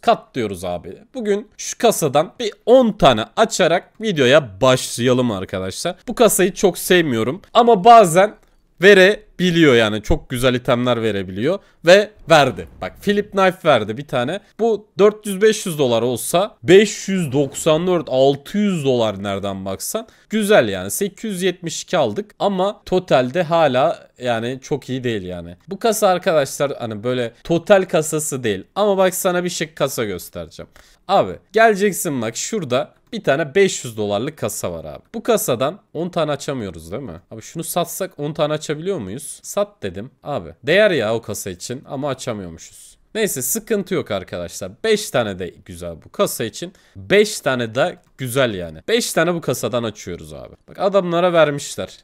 kat diyoruz abi. Bugün şu kasadan bir 10 tane açarak videoya başlayalım arkadaşlar. Bu kasayı çok sevmiyorum ama bazen verebiliyor yani. Çok güzel itemler verebiliyor. Ve verdi. Bak Philip Knife verdi bir tane. Bu 400-500 dolar olsa 594-600 dolar nereden baksan. Güzel yani. 872 aldık ama totalde hala yani çok iyi değil yani. Bu kasa arkadaşlar hani böyle total kasası değil. Ama bak sana bir şık kasa göstereceğim. Abi geleceksin bak şurada bir tane 500 dolarlık kasa var abi. Bu kasadan 10 tane açamıyoruz değil mi? Abi şunu satsak 10 tane açabiliyor muyuz? Sat dedim abi. Değer ya o kasa için ama açamıyormuşuz. Neyse sıkıntı yok arkadaşlar. 5 tane de güzel bu kasa için. 5 tane de güzel yani. 5 tane bu kasadan açıyoruz abi. Bak adamlara vermişler.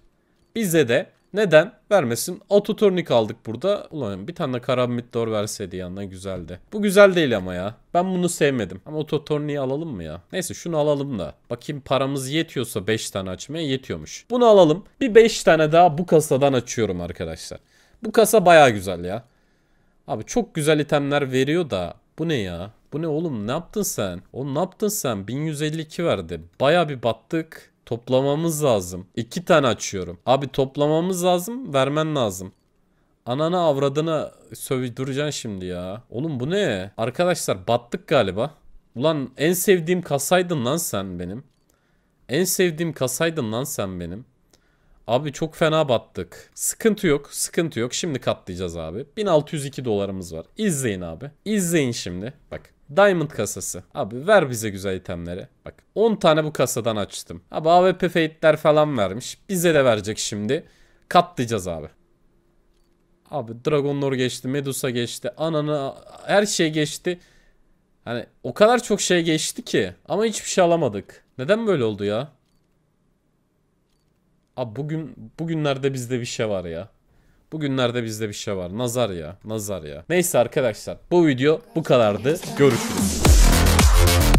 Bize de neden? Vermesin. Autoturnik aldık burada. Ulan bir tane kara midor verseydi yanına güzeldi. Bu güzel değil ama ya. Ben bunu sevmedim. Ama autoturniği alalım mı ya? Neyse şunu alalım da. Bakayım paramız yetiyorsa 5 tane açmaya yetiyormuş. Bunu alalım. Bir 5 tane daha bu kasadan açıyorum arkadaşlar. Bu kasa baya güzel ya. Abi çok güzel itemler veriyor da. Bu ne ya? Bu ne oğlum ne yaptın sen? O ne yaptın sen? 1152 verdi. Baya bir battık. Toplamamız lazım. İki tane açıyorum. Abi toplamamız lazım. Vermen lazım. Ananı avradını sövdüreceksin şimdi ya. Oğlum bu ne? Arkadaşlar battık galiba. Ulan en sevdiğim kasaydın lan sen benim. En sevdiğim kasaydın lan sen benim. Abi çok fena battık. Sıkıntı yok. Sıkıntı yok. Şimdi katlayacağız abi. 1602 dolarımız var. İzleyin abi. İzleyin şimdi. Bak Diamond kasası. Abi ver bize güzel itemleri. Bak 10 tane bu kasadan açtım. Abi AWP fate'ler falan vermiş. Bize de verecek şimdi. Katlayacağız abi. Abi Dragon Lore geçti. Medusa geçti. Ananı her şey geçti. Hani o kadar çok şey geçti ki. Ama hiçbir şey alamadık. Neden böyle oldu ya? Abi bugün bugünlerde bizde bir şey var ya. Bugünlerde bizde bir şey var. Nazar ya. Nazar ya. Neyse arkadaşlar bu video bu kadardı. Görüşürüz.